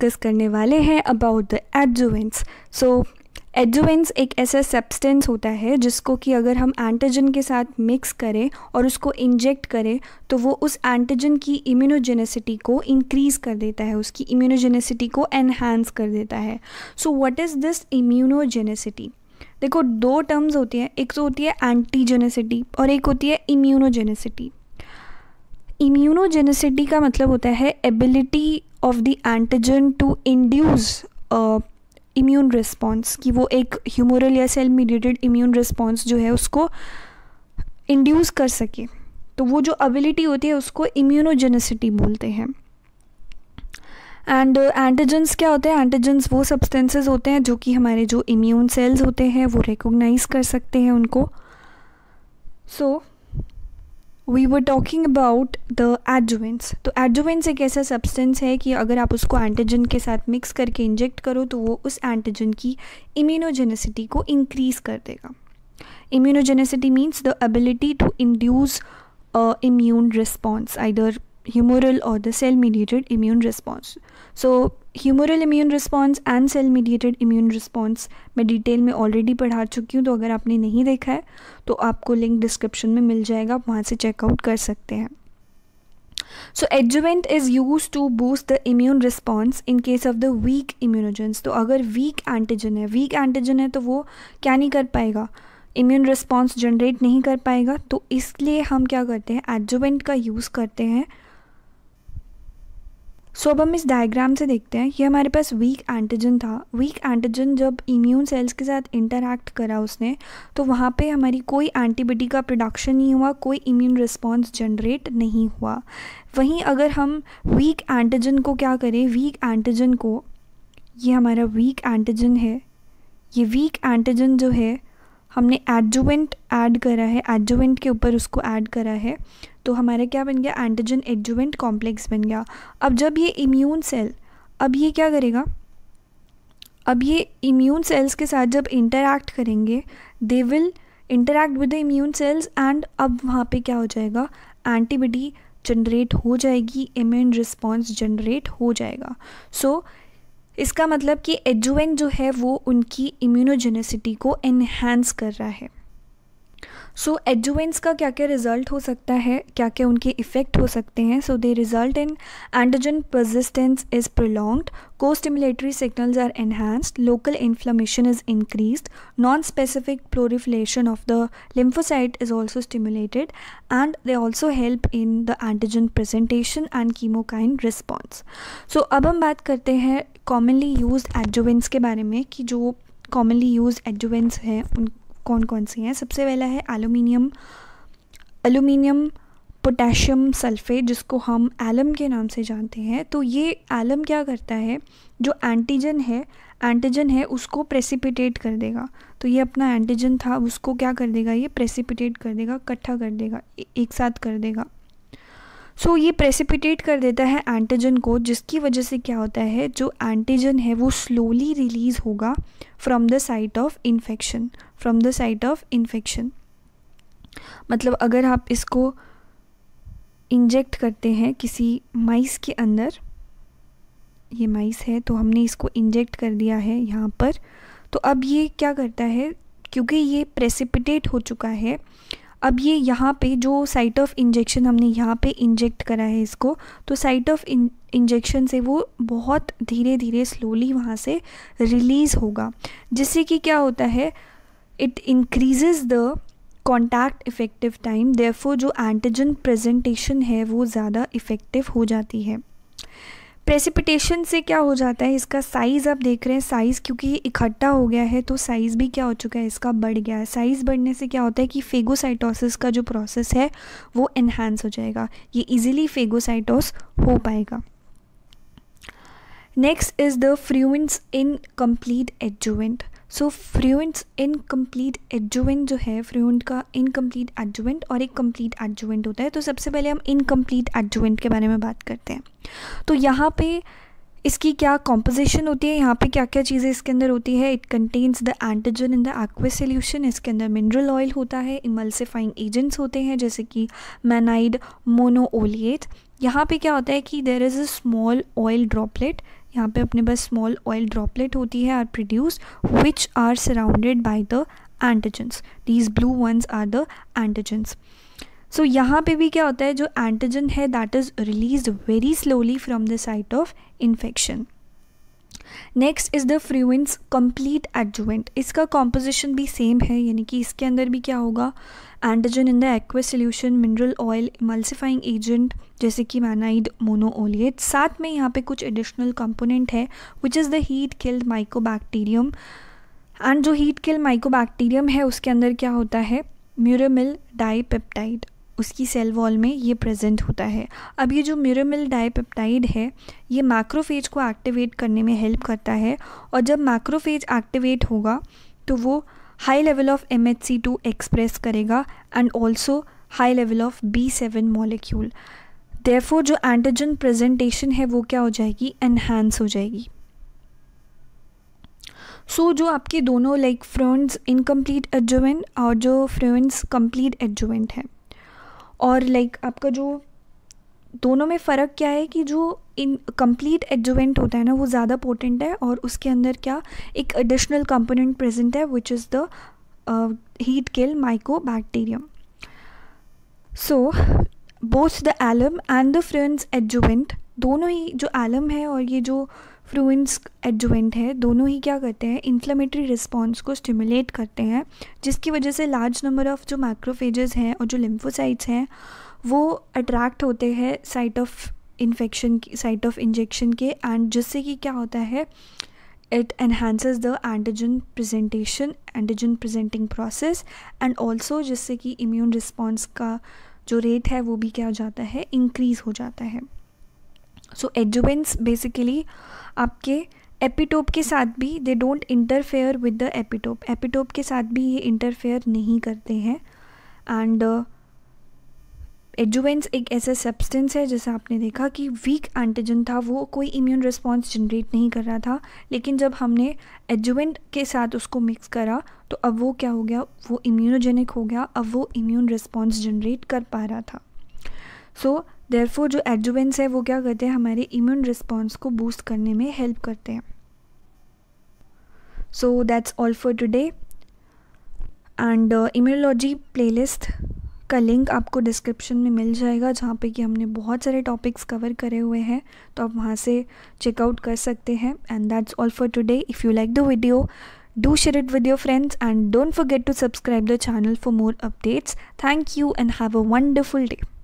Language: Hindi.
डिस्कस करने वाले हैं about the adjuvants so adjuvants एक ऐसा सब्सटेंस होता है जिसको कि अगर हम एंटीजन के साथ मिक्स करें और उसको इंजेक्ट करें तो वो उस एंटीजन की इम्यूनोजेनेसिटी को इंक्रीज़ कर देता है उसकी इम्यूनोजेनेसिटी को एनहांस कर देता है so what is this immunogenicity देखो दो टर्म्स होती हैं एक तो होती है एंटीजेनेसिटी और एक होती है इम्यूनोजेनेसिटी इम्यूनोजेनेसिटी का मतलब होता है ability of the antigen to induce immune response कि वो एक humoral या सेल मीडिएटेड इम्यून रिस्पॉन्स जो है उसको इंड्यूस कर सके तो वो जो ability होती है उसको immunogenicity बोलते हैं एंड एंटीजेंस uh, क्या होते हैं एंटीजेंस वो सब्सटेंसेस होते हैं जो कि हमारे जो इम्यून सेल्स होते हैं वो रिकोगनाइज कर सकते हैं उनको so so, we were talking about the adjuvants तो एडजुवेंट्स एक ऐसा सब्सटेंस है कि अगर आप उसको एंटीजन के साथ मिक्स करके इंजेक्ट करो तो वो उस एंटीजन की इम्यूनोजेनेसिटी को इंक्रीज कर देगा immunogenicity means the ability to induce immune response either humoral or the cell mediated immune response so humoral immune response and cell mediated immune response मैं डिटेल में ऑलरेडी पढ़ा चुकी हूँ तो अगर आपने नहीं देखा है तो आपको लिंक डिस्क्रिप्शन में मिल जाएगा आप वहाँ से चेकआउट कर सकते हैं so adjuvant is use to boost the immune response in case of the weak immunogens तो अगर वीक एंटीजन है वीक एंटीजन है तो वो क्या नहीं कर पाएगा इम्यून रिस्पॉन्स जनरेट नहीं कर पाएगा तो इसलिए हम क्या करते हैं एडजुवेंट का यूज़ करते हैं सो अब हम इस डायग्राम से देखते हैं ये हमारे पास वीक एंटीजन था वीक एंटीजन जब इम्यून सेल्स के साथ इंटरैक्ट करा उसने तो वहाँ पे हमारी कोई एंटीबॉडी का प्रोडक्शन नहीं हुआ कोई इम्यून रिस्पॉन्स जनरेट नहीं हुआ वहीं अगर हम वीक एंटीजन को क्या करें वीक एंटीजन को ये हमारा वीक एंटीजन है ये वीक एंटीजन जो है हमने एडजुवेंट ऐड करा है एडजुवेंट के ऊपर उसको ऐड करा है तो हमारा क्या बन गया एंटीजन एडजुवेंट कॉम्प्लेक्स बन गया अब जब ये इम्यून सेल अब ये क्या करेगा अब ये इम्यून सेल्स के साथ जब इंटरैक्ट करेंगे they will interact with the immune cells and अब वहाँ पे क्या हो जाएगा एंटीबॉडी जनरेट हो जाएगी इम्यून रिस्पॉन्स जनरेट हो जाएगा सो so, इसका मतलब कि एजुवेंट जो है वो उनकी इम्यूनोजेनिसिटी को एनहेंस कर रहा है सो so, एडजुवेंट्स का क्या क्या रिजल्ट हो सकता है क्या क्या उनके इफ़ेक्ट हो सकते हैं so they result in antigen persistence is prolonged co stimulatory signals are enhanced local inflammation is increase non specific proliferation of the lymphocyte is also stimulated and they also help in the antigen presentation and chemokine response so अब हम बात करते हैं कॉमनली यूज एडजुवेंट्स के बारे में कि जो कॉमनली यूज एडजुवेंट्स हैं उन कौन कौन से हैं सबसे पहला है एलुमिनियम एलुमिनियम पोटेशियम सल्फेट जिसको हम एलम के नाम से जानते हैं तो ये एलम क्या करता है जो एंटीजन है एंटीजन है उसको प्रेसिपिटेट कर देगा तो ये अपना एंटीजन था उसको क्या कर देगा ये प्रेसिपिटेट कर देगा इकट्ठा कर देगा एक साथ कर देगा सो ये प्रेसिपिटेट कर देता है एंटीजन को जिसकी वजह से क्या होता है जो एंटीजन है वो स्लोली रिलीज़ होगा from the site of infection from the site of infection मतलब अगर आप इसको इंजेक्ट करते हैं किसी माइस के अंदर ये माइस है तो हमने इसको इंजेक्ट कर दिया है यहाँ पर तो अब ये क्या करता है क्योंकि ये प्रेसिपिटेट हो चुका है अब ये यहाँ पे जो साइट ऑफ इंजेक्शन हमने यहाँ पे इंजेक्ट करा है इसको तो साइट ऑफ इंजेक्शन से वो बहुत धीरे धीरे स्लोली वहाँ से रिलीज़ होगा जिससे कि क्या होता है it increases the contact effective time therefore जो एंटीजन प्रेजेंटेशन है वो ज़्यादा इफ़ेक्टिव हो जाती है प्रेसिपिटेशन से क्या हो जाता है इसका साइज़ आप देख रहे हैं साइज़ क्योंकि ये इकट्ठा हो गया है तो साइज़ भी क्या हो चुका है इसका बढ़ गया है साइज़ बढ़ने से क्या होता है कि फेगोसाइटोसिस का जो प्रोसेस है वो इन्हांस हो जाएगा ये इजीली फेगोसाइटोस हो पाएगा next is the Freund's incomplete adjuvant so Freund's incomplete adjuvant जो है फ्रूंट का इनकम्प्लीट एडजुवेंट और एक कम्प्लीट एडजुवेंट होता है तो सबसे पहले हम इनकम्प्लीट एडजुवेंट के बारे में बात करते हैं तो यहाँ पे इसकी क्या कॉम्पोजिशन होती है यहाँ पे क्या क्या चीज़ें इसके अंदर होती है it contains the antigen in the aqueous solution इसके अंदर मिनरल ऑयल होता है इमल्सिफाइंग एजेंट्स होते हैं जैसे कि मैनाइड मोनोओलिएट यहाँ पे क्या होता है कि there is a small oil droplet यहाँ पे अपने पास स्मॉल ऑयल ड्रॉपलेट होती है are produce which are surrounded by the antigens these blue ones are the antigens so so, यहाँ पे भी क्या होता है जो एंटीजन है that is release very slowly from the site of infection next is the Freund's complete adjuvant इसका कॉम्पोजिशन भी सेम है यानी कि इसके अंदर भी क्या होगा antigen in the aqueous solution mineral oil emulsifying agent जैसे कि मैनाइड मोनोओलिएट साथ में यहाँ पे कुछ एडिशनल कंपोनेंट है which is the heat killed mycobacterium and जो हीट माइको माइकोबैक्टीरियम है उसके अंदर क्या होता है म्यूरेमिल डाईपेप्टाइड उसकी सेल वॉल में ये प्रेजेंट होता है अब ये जो मिरोमिल डाइपेप्टाइड है ये मैक्रोफेज को एक्टिवेट करने में हेल्प करता है और जब मैक्रोफेज एक्टिवेट होगा तो वो high level of M express करेगा and also high level of B seven molecule therefore जो एंटीजन प्रेजेंटेशन है वो क्या हो जाएगी एनहांस हो जाएगी सो so, जो आपके दोनों लाइक फ्रोन्स इनकम्प्लीट एडजुवेंट और जो फ्रोन्स कंप्लीट एडजुमेंट है और लाइक आपका जो दोनों में फ़र्क क्या है कि जो इन कंप्लीट एडजुवेंट होता है ना वो ज़्यादा पोटेंट है और उसके अंदर क्या एक एडिशनल कंपोनेंट प्रेजेंट है which is the heat kill mycobacterium so both the alum and the Freund's adjuvant दोनों ही जो एलम है और ये जो फ्रूंस एडजुवेंट है दोनों ही क्या करते हैं इन्फ्लेमेटरी रिस्पॉन्स को स्टिमुलेट करते हैं जिसकी वजह से लार्ज नंबर ऑफ़ जो माइक्रोफेजेस हैं और जो लिम्फोसाइट्स हैं वो अट्रैक्ट होते हैं site of infection site of injection के एंड जिससे कि क्या होता है it enhances the antigen presentation antigen presenting process and also जिससे कि इम्यून रिस्पॉन्स का जो रेट है वो भी क्या हो जाता है इंक्रीज हो जाता है सो एजुबेंस बेसिकली आपके एपिटोप के साथ भी they don't interfere with the epitope epitope के साथ भी ये इंटरफेयर नहीं करते हैं एंड एडजुवेंट्स uh, एक ऐसा सब्सटेंस है जैसा आपने देखा कि वीक एंटीजन था वो कोई इम्यून रिस्पॉन्स जनरेट नहीं कर रहा था लेकिन जब हमने एजुवेंट के साथ उसको मिक्स करा तो अब वो क्या हो गया वो इम्यूनोजेनिक हो गया अब वो इम्यून रिस्पॉन्स जनरेट कर पा रहा था सो so, देयरफॉर जो एडजुवेंट्स है वो क्या करते हैं हमारे इम्यून रिस्पॉन्स को बूस्ट करने में हेल्प करते हैं so that's all for today and immunology playlist का लिंक आपको डिस्क्रिप्शन में मिल जाएगा जहाँ पे कि हमने बहुत सारे टॉपिक्स कवर करे हुए हैं तो आप वहाँ से चेकआउट कर सकते हैं and that's all for today if you like the video do share it with your friends and don't forget to subscribe the channel for more updates thank you and have a wonderful day